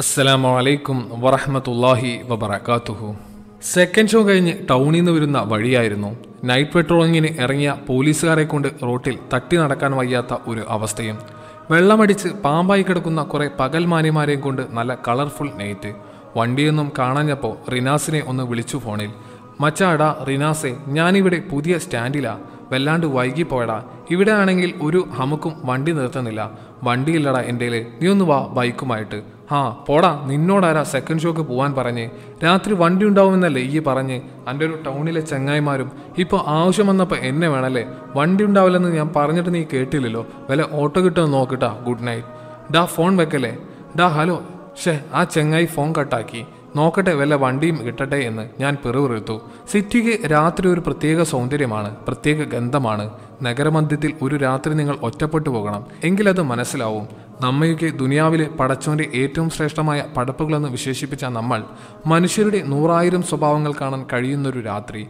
അസ്സലാമു അലൈക്കും വറഹമത്തല്ലാഹി വബർക്കാത്തുഹു സെക്കൻഡ് ഷോ കഴിഞ്ഞ് ടൗണിൽ നിന്ന് വരുന്ന വഴിയായിരുന്നു നൈറ്റ് പെട്രോളിങ്ങിന് ഇറങ്ങിയ പോലീസുകാരെ കൊണ്ട് റോട്ടിൽ തട്ടി നടക്കാൻ വയ്യാത്ത ഒരു അവസ്ഥയും വെള്ളമടിച്ച് പാമ്പായി കിടക്കുന്ന കുറേ പകൽമാന്യമാരെയും കൊണ്ട് നല്ല കളർഫുൾ നൈറ്റ് വണ്ടിയൊന്നും കാണാഞ്ഞപ്പോൾ റിനാസിനെ ഒന്ന് വിളിച്ചു ഫോണിൽ മച്ചാടാ റിനാസെ ഞാനിവിടെ പുതിയ സ്റ്റാൻഡിലാണ് വല്ലാണ്ട് വൈകിപ്പോയടാ ഇവിടെ ആണെങ്കിൽ ഒരു ഹമുക്കും വണ്ടി നിർത്തുന്നില്ല വണ്ടിയില്ലടാ എൻ്റെ നീ ഒന്ന് വാ ബൈക്കുമായിട്ട് ആ പോടാ നിന്നോടാരാ സെക്കൻഡ് ഷോക്ക് പോവാൻ പറഞ്ഞ് രാത്രി വണ്ടി ഉണ്ടാവുമെന്നല്ലേ ഈ പറഞ്ഞ് എൻ്റെ ഒരു ടൗണിലെ ചങ്ങായിമാരും ഇപ്പോൾ ആവശ്യം വന്നപ്പോൾ എന്നെ വേണമല്ലേ വണ്ടി ഉണ്ടാവില്ലെന്ന് ഞാൻ പറഞ്ഞിട്ട് നീ കേട്ടില്ലല്ലോ വല്ല ഓട്ടോ കിട്ടുമെന്ന് നോക്കിട്ടാ ഗുഡ് നൈറ്റ് ഡാ ഫോൺ വെക്കല്ലേ ഡാ ഹലോ ഷേ ആ ചെങ്ങായി ഫോൺ കട്ടാക്കി നോക്കട്ടെ വല്ല വണ്ടിയും കിട്ടട്ടെ എന്ന് ഞാൻ പിറുപിറുത്തു സിറ്റിക്ക് രാത്രി ഒരു പ്രത്യേക സൗന്ദര്യമാണ് പ്രത്യേക ഗന്ധമാണ് നഗരമധ്യത്തിൽ ഒരു രാത്രി നിങ്ങൾ ഒറ്റപ്പെട്ടു പോകണം എങ്കിലത് മനസ്സിലാവും നമ്മയൊക്കെ ദുനിയാവിലെ പടച്ചോന്റെ ഏറ്റവും ശ്രേഷ്ഠമായ പടപ്പുകളെന്ന് വിശേഷിപ്പിച്ച നമ്മൾ മനുഷ്യരുടെ നൂറായിരം സ്വഭാവങ്ങൾ കാണാൻ കഴിയുന്നൊരു രാത്രി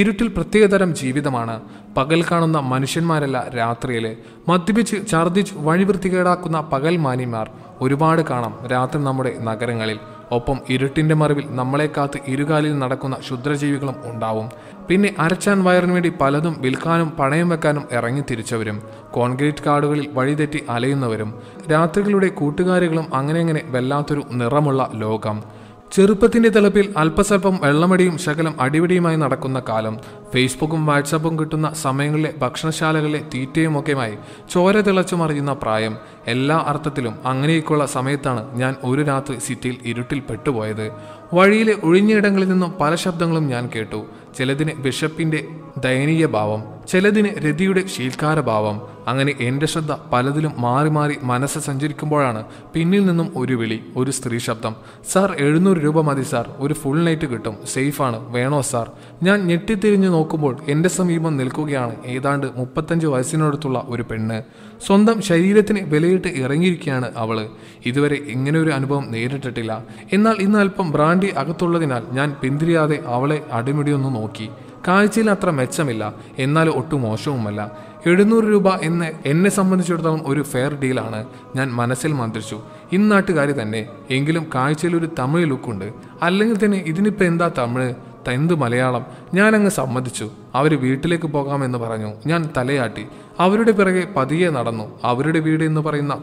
ഇരുട്ടിൽ പ്രത്യേകതരം ജീവിതമാണ് പകൽ കാണുന്ന മനുഷ്യന്മാരല്ല രാത്രിയിൽ മദ്യപിച്ച് ഛർദ്ദിച്ച് വഴിവൃത്തികേടാക്കുന്ന പകൽ മാനിമാർ ഒരുപാട് കാണാം രാത്രി നമ്മുടെ നഗരങ്ങളിൽ ഒപ്പം ഇരുട്ടിൻ്റെ മറിവിൽ നമ്മളെ കാത്ത് ഇരുകാലിൽ നടക്കുന്ന ക്ഷുദ്രജീവികളും ഉണ്ടാവും പിന്നെ അരച്ചാൻ വയറിന് വേണ്ടി പലതും വിൽക്കാനും പണയം വെക്കാനും ഇറങ്ങി തിരിച്ചവരും കോൺക്രീറ്റ് കാടുകളിൽ വഴിതെറ്റി അലയുന്നവരും രാത്രികളുടെ കൂട്ടുകാരികളും അങ്ങനെ അങ്ങനെ വല്ലാത്തൊരു നിറമുള്ള ലോകം ചെറുപ്പത്തിന്റെ തലപ്പിൽ അല്പസ്വല്പം വെള്ളമടിയും ശകലം അടിപിടിയുമായി നടക്കുന്ന കാലം ഫേസ്ബുക്കും വാട്സാപ്പും കിട്ടുന്ന സമയങ്ങളിലെ ഭക്ഷണശാലകളിലെ തീറ്റയുമൊക്കെയുമായി ചോര തിളച്ചു മറിയുന്ന പ്രായം എല്ലാ അർത്ഥത്തിലും അങ്ങനെയൊക്കെയുള്ള സമയത്താണ് ഞാൻ ഒരു രാത്രി സിറ്റിയിൽ ഇരുട്ടിൽ പെട്ടുപോയത് വഴിയിലെ ഒഴിഞ്ഞയിടങ്ങളിൽ നിന്നും പല ശബ്ദങ്ങളും ഞാൻ കേട്ടു ചിലതിന് ബിഷപ്പിന്റെ ദയനീയ ഭാവം ചിലതിന് രതിയുടെ ശീൽക്കാരഭാവം അങ്ങനെ എൻ്റെ ശ്രദ്ധ പലതിലും മാറി മാറി മനസ്സ് സഞ്ചരിക്കുമ്പോഴാണ് പിന്നിൽ നിന്നും ഒരു വിളി ഒരു സ്ത്രീ ശബ്ദം സാർ എഴുന്നൂറ് രൂപ മതി സാർ ഒരു ഫുൾ നൈറ്റ് കിട്ടും സേഫാണ് വേണോ സാർ ഞാൻ ഞെട്ടിത്തിരിഞ്ഞു നോക്കുമ്പോൾ എൻ്റെ സമീപം നിൽക്കുകയാണ് ഏതാണ്ട് മുപ്പത്തഞ്ച് വയസ്സിനടുത്തുള്ള ഒരു പെണ്ണ് സ്വന്തം ശരീരത്തിന് വിലയിട്ട് ഇറങ്ങിയിരിക്കുകയാണ് അവൾ ഇതുവരെ ഇങ്ങനെ ഒരു അനുഭവം നേരിട്ടിട്ടില്ല എന്നാൽ ഇന്ന് അല്പം ബ്രാൻഡി അകത്തുള്ളതിനാൽ ഞാൻ പിന്തിരിയാതെ അവളെ അടിമുടിയൊന്ന് നോക്കി കാഴ്ചയിൽ അത്ര മെച്ചമില്ല എന്നാൽ ഒട്ടും മോശവുമല്ല എഴുന്നൂറ് രൂപ എന്ന് എന്നെ സംബന്ധിച്ചിടത്തോളം ഒരു ഫെയർ ഡീലാണ് ഞാൻ മനസ്സിൽ മന്ത്രിച്ചു ഇന്നാട്ടുകാരി തന്നെ എങ്കിലും കാഴ്ചയിൽ ഒരു തമിഴ് ലുക്കുണ്ട് അല്ലെങ്കിൽ തന്നെ ഇതിനിപ്പോൾ എന്താ തമിഴ് എന്ത് മലയാളം ഞാനങ്ങ് സമ്മതിച്ചു അവർ വീട്ടിലേക്ക് പോകാമെന്ന് പറഞ്ഞു ഞാൻ തലയാട്ടി അവരുടെ പിറകെ പതിയെ നടന്നു അവരുടെ വീട് എന്ന് പറയുന്ന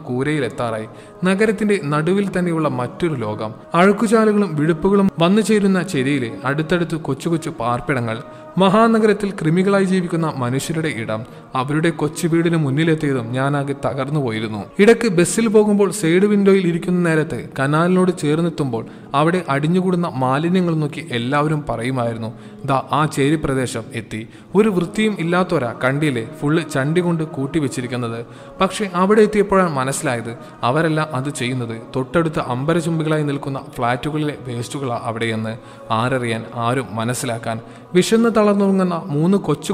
എത്താറായി നഗരത്തിന്റെ നടുവിൽ തന്നെയുള്ള മറ്റൊരു ലോകം അഴുക്കുചാലുകളും വിഴുപ്പുകളും വന്നു ചേരുന്ന ചെരിയിലെ അടുത്തടുത്ത് കൊച്ചു കൊച്ചു പാർപ്പിടങ്ങൾ മഹാനഗരത്തിൽ കൃമികളായി ജീവിക്കുന്ന മനുഷ്യരുടെ ഇടം അവരുടെ കൊച്ചു വീടിന് മുന്നിലെത്തിയതും ഞാനാകെ തകർന്നു പോയിരുന്നു ഇടയ്ക്ക് ബസ്സിൽ പോകുമ്പോൾ സൈഡ് വിൻഡോയിൽ ഇരിക്കുന്ന നേരത്ത് കനാലിനോട് ചേർന്നെത്തുമ്പോൾ അവിടെ അടിഞ്ഞുകൂടുന്ന മാലിന്യങ്ങൾ നോക്കി എല്ലാവരും പറയുമായിരുന്നു ദാ ആ ചേരി പ്രദേശം എത്തി ഒരു വൃത്തിയും ഇല്ലാത്തവരാ കണ്ടിയിലെ ഫുള്ള് ചണ്ടി കൊണ്ട് കൂട്ടിവെച്ചിരിക്കുന്നത് പക്ഷേ അവിടെ എത്തിയപ്പോഴാണ് മനസ്സിലായത് അവരെല്ലാം അത് ചെയ്യുന്നത് തൊട്ടടുത്ത അമ്പരചുംബികളായി നിൽക്കുന്ന ഫ്ളാറ്റുകളിലെ വേസ്റ്റുകളാണ് അവിടെയെന്ന് ആരറിയാൻ ആരും മനസ്സിലാക്കാൻ വിശന്ന് തളർന്നുറങ്ങുന്ന മൂന്ന് കൊച്ചു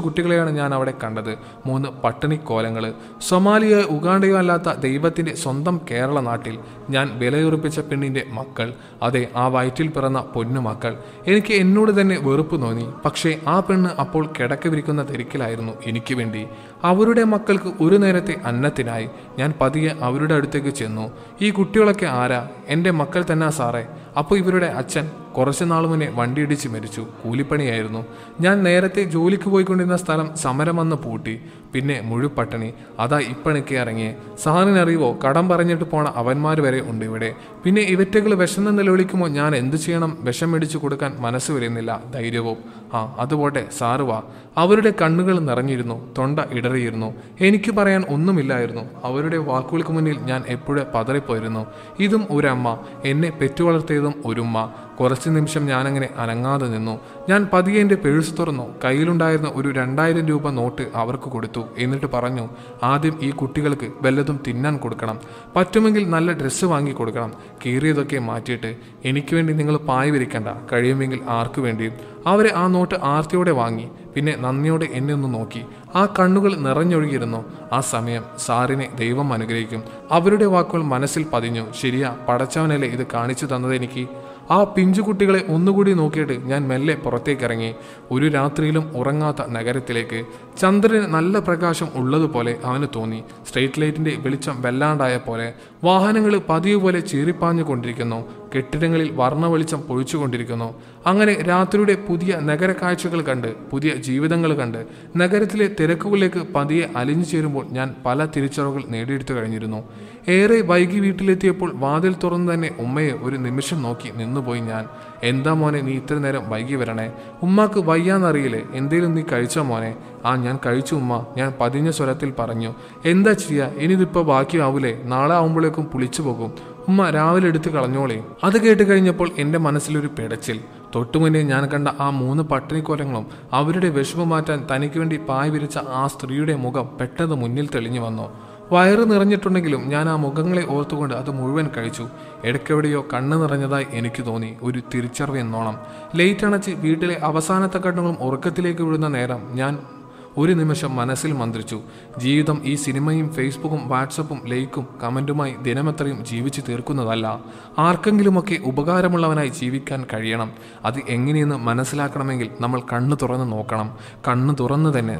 ഞാൻ അവിടെ കണ്ടത് മൂന്ന് പട്ടിണി കോലങ്ങൾ സൊമാലിയ ഉഗാണ്ടയോ അല്ലാത്ത ദൈവത്തിൻ്റെ സ്വന്തം കേരള നാട്ടിൽ ഞാൻ വിലയുറപ്പിച്ച പെണ്ണിൻ്റെ മക്കൾ അതെ ആ വയറ്റിൽ പിറന്ന പൊന്നു മക്കൾ എനിക്ക് എന്നോട് തന്നെ വെറുപ്പ് തോന്നി പക്ഷേ ആ പെണ്ണ് അപ്പോൾ കിടക്ക വിരിക്കുന്ന തിരക്കിലായിരുന്നു എനിക്ക് വേണ്ടി അവരുടെ മക്കൾക്ക് ഒരു നേരത്തെ അന്നത്തിനായി ഞാൻ പതിയെ അവരുടെ അടുത്തേക്ക് ചെന്നു ഈ കുട്ടികളൊക്കെ ആരാ എൻ്റെ മക്കൾ തന്നെ സാറേ അപ്പോൾ ഇവരുടെ അച്ഛൻ കുറച്ചു നാൾ മുന്നേ വണ്ടിയിടിച്ച് മരിച്ചു കൂലിപ്പണിയായിരുന്നു ഞാൻ നേരത്തെ ജോലിക്ക് പോയിക്കൊണ്ടിരുന്ന സ്ഥലം സമരം വന്ന് പൂട്ടി പിന്നെ മുഴുപട്ടണി അതാ ഇപ്പണിക്ക് ഇറങ്ങി സാറിനറിയുവോ കടം പറഞ്ഞിട്ട് പോണ അവന്മാർ വരെ ഉണ്ട് ഇവിടെ പിന്നെ ഇവറ്റകൾ വിഷം നിലവിളിക്കുമോ ഞാൻ എന്തു ചെയ്യണം വിഷം മേടിച്ചു കൊടുക്കാൻ മനസ്സ് വരുന്നില്ല ധൈര്യവും ആ അതുപോട്ടെ സാറ് വാ അവരുടെ കണ്ണുകൾ നിറഞ്ഞിരുന്നു തൊണ്ട ഇടറിയിരുന്നു എനിക്ക് പറയാൻ ഒന്നുമില്ലായിരുന്നു അവരുടെ വാക്കുകൾക്ക് മുന്നിൽ ഞാൻ എപ്പോഴും പതറിപ്പോയിരുന്നു ഇതും ഒരമ്മ എന്നെ പെറ്റുവളർത്തിയതും ഒരുമ്മ കുറച്ച് നിമിഷം ഞാനങ്ങനെ അനങ്ങാതെ നിന്നു ഞാൻ പതിയെ എൻ്റെ പേഴ്സ് തുറന്നു കയ്യിലുണ്ടായിരുന്ന ഒരു രണ്ടായിരം രൂപ നോട്ട് അവർക്ക് കൊടുത്തു എന്നിട്ട് പറഞ്ഞു ആദ്യം ഈ കുട്ടികൾക്ക് വല്ലതും തിന്നാൻ കൊടുക്കണം പറ്റുമെങ്കിൽ നല്ല ഡ്രസ്സ് വാങ്ങി കൊടുക്കണം കീറിയതൊക്കെ മാറ്റിയിട്ട് എനിക്ക് വേണ്ടി നിങ്ങൾ പായ് വിരിക്കണ്ട കഴിയുമെങ്കിൽ ആർക്ക് വേണ്ടിയും അവരെ ആ നോട്ട് ആർത്തിയോടെ വാങ്ങി പിന്നെ നന്ദിയോടെ എന്നെ ഒന്ന് നോക്കി ആ കണ്ണുകൾ നിറഞ്ഞൊഴുകിയിരുന്നു ആ സമയം സാറിനെ ദൈവം അനുഗ്രഹിക്കും അവരുടെ വാക്കുകൾ മനസ്സിൽ പതിഞ്ഞു ശരിയാ പടച്ചവനല്ലേ ഇത് കാണിച്ചു തന്നത് എനിക്ക് ആ പിഞ്ചുകുട്ടികളെ ഒന്നുകൂടി നോക്കിയിട്ട് ഞാൻ മെല്ലെ പുറത്തേക്കിറങ്ങി ഒരു രാത്രിയിലും ഉറങ്ങാത്ത നഗരത്തിലേക്ക് ചന്ദ്രന് നല്ല പ്രകാശം ഉള്ളതുപോലെ അവന് തോന്നി സ്ട്രീറ്റ് ലൈറ്റിന്റെ വെളിച്ചം വല്ലാണ്ടായ പോലെ വാഹനങ്ങൾ പതിവ് പോലെ ചീറിപ്പാഞ്ഞു കൊണ്ടിരിക്കുന്നു കെട്ടിടങ്ങളിൽ വർണ്ണ വെളിച്ചം പൊഴിച്ചുകൊണ്ടിരിക്കുന്നു അങ്ങനെ രാത്രിയുടെ പുതിയ നഗര കാഴ്ചകൾ കണ്ട് പുതിയ ജീവിതങ്ങൾ കണ്ട് നഗരത്തിലെ തിരക്കുകളിലേക്ക് പതിയെ അലിഞ്ഞു ചേരുമ്പോൾ ഞാൻ പല തിരിച്ചറിവുകൾ നേടിയെടുത്തു കഴിഞ്ഞിരുന്നു ഏറെ വൈകി വീട്ടിലെത്തിയപ്പോൾ വാതിൽ തുറന്ന് തന്നെ ഉമ്മയെ ഒരു നിമിഷം നോക്കി നിന്നുപോയി ഞാൻ എന്താ മോനെ നീ ഇത്ര നേരം വൈകി വരണേ ഉമ്മാക്ക് വയ്യാന്നറിയില്ലേ എന്തേലും നീ കഴിച്ചോ മോനെ ആ ഞാൻ കഴിച്ചു ഉമ്മ ഞാൻ പതിഞ്ഞ സ്വരത്തിൽ പറഞ്ഞു എന്താ ചെയ്യാ ഇനിയിതിപ്പോൾ ബാക്കിയാവൂലേ നാളെ ആവുമ്പോഴേക്കും പുളിച്ചു പോകും ഉമ്മ രാവിലെ എടുത്ത് കളഞ്ഞോളേ അത് കേട്ട് കഴിഞ്ഞപ്പോൾ എൻ്റെ മനസ്സിലൊരു പിടച്ചിൽ തൊട്ടുമുന്നേ ഞാൻ കണ്ട ആ മൂന്ന് പട്ടിണിക്കോലങ്ങളും അവരുടെ വിഷമം മാറ്റാൻ തനിക്ക് വേണ്ടി പായ വിരിച്ച ആ സ്ത്രീയുടെ മുഖം പെട്ടെന്ന് മുന്നിൽ തെളിഞ്ഞു വന്നു വയറ് നിറഞ്ഞിട്ടുണ്ടെങ്കിലും ഞാൻ ആ മുഖങ്ങളെ ഓർത്തുകൊണ്ട് അത് മുഴുവൻ കഴിച്ചു ഇടയ്ക്കെവിടെയോ കണ്ണ് നിറഞ്ഞതായി എനിക്ക് തോന്നി ഒരു തിരിച്ചറിവ് എന്നോണം ലൈറ്റ് അണച്ച് വീട്ടിലെ അവസാനത്തെ കണ്ണുകളും ഉറക്കത്തിലേക്ക് വിടുന്ന നേരം ഞാൻ ഒരു നിമിഷം മനസ്സിൽ മന്ത്രിച്ചു ജീവിതം ഈ സിനിമയും ഫേസ്ബുക്കും വാട്സപ്പും ലൈക്കും കമൻറ്റുമായി ദിനമെത്രയും ജീവിച്ചു തീർക്കുന്നതല്ല ആർക്കെങ്കിലുമൊക്കെ ഉപകാരമുള്ളവനായി ജീവിക്കാൻ കഴിയണം അത് എങ്ങനെയെന്ന് മനസ്സിലാക്കണമെങ്കിൽ നമ്മൾ കണ്ണു തുറന്ന് നോക്കണം കണ്ണു തുറന്ന് തന്നെ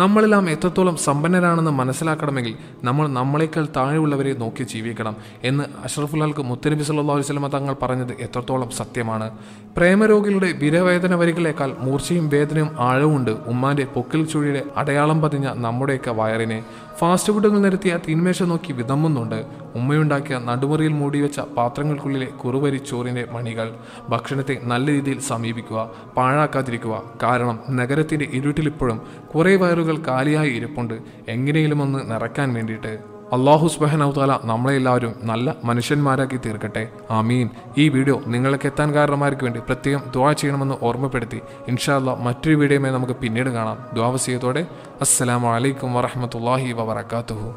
നമ്മളെല്ലാം എത്രത്തോളം സമ്പന്നരാണെന്ന് മനസ്സിലാക്കണമെങ്കിൽ നമ്മൾ നമ്മളെക്കാൾ താഴെയുള്ളവരെ നോക്കി ജീവിക്കണം എന്ന് അഷറഫുലാൽക്ക് മുത്തനബി സല്ലാ സ്വലമ തങ്ങൾ പറഞ്ഞത് എത്രത്തോളം സത്യമാണ് പ്രേമരോഗികളുടെ വിരവേദന വരികളേക്കാൾ മൂർച്ചയും വേദനയും ആഴവുമുണ്ട് ഉമ്മാന്റെ പൊക്കിൽ ചുഴിയുടെ അടയാളം പതിഞ്ഞ നമ്മുടെയൊക്കെ വയറിനെ ഫാസ്റ്റ് ഫുഡുകൾ നിരത്തിയ തീന്മേശ നോക്കി വിതമ്പുന്നുണ്ട് ഉമ്മയുണ്ടാക്കിയ നടുമുറിയിൽ മൂടിവെച്ച പാത്രങ്ങൾക്കുള്ളിലെ കുറുവരി ചോറിൻ്റെ മണികൾ ഭക്ഷണത്തെ നല്ല രീതിയിൽ സമീപിക്കുക പാഴാക്കാതിരിക്കുക കാരണം നഗരത്തിൻ്റെ ഇരുട്ടിലിപ്പോഴും കുറേ വയറുകൾ കടലാടുകൾ കാലിയായി ഇരിപ്പുണ്ട് എങ്ങനെയും ഒന്ന് നിറയ്ക്കാൻ വേണ്ടിയിട്ട് അള്ളാഹു നമ്മളെ നമ്മളെല്ലാവരും നല്ല മനുഷ്യന്മാരാക്കി തീർക്കട്ടെ ആമീൻ ഈ വീഡിയോ നിങ്ങൾക്ക് എത്താൻ കാരണമാർക്ക് വേണ്ടി പ്രത്യേകം ദ്വാ ചെയ്യണമെന്ന് ഓർമ്മപ്പെടുത്തി ഇൻഷാല്ല മറ്റൊരു വീഡിയോയുമായി നമുക്ക് പിന്നീട് കാണാം ദ്വാവസ്യത്തോടെ അസ്സലാമലൈക്കും വറഹമത്തല്ലാഹി വബർക്കാത്തുഹു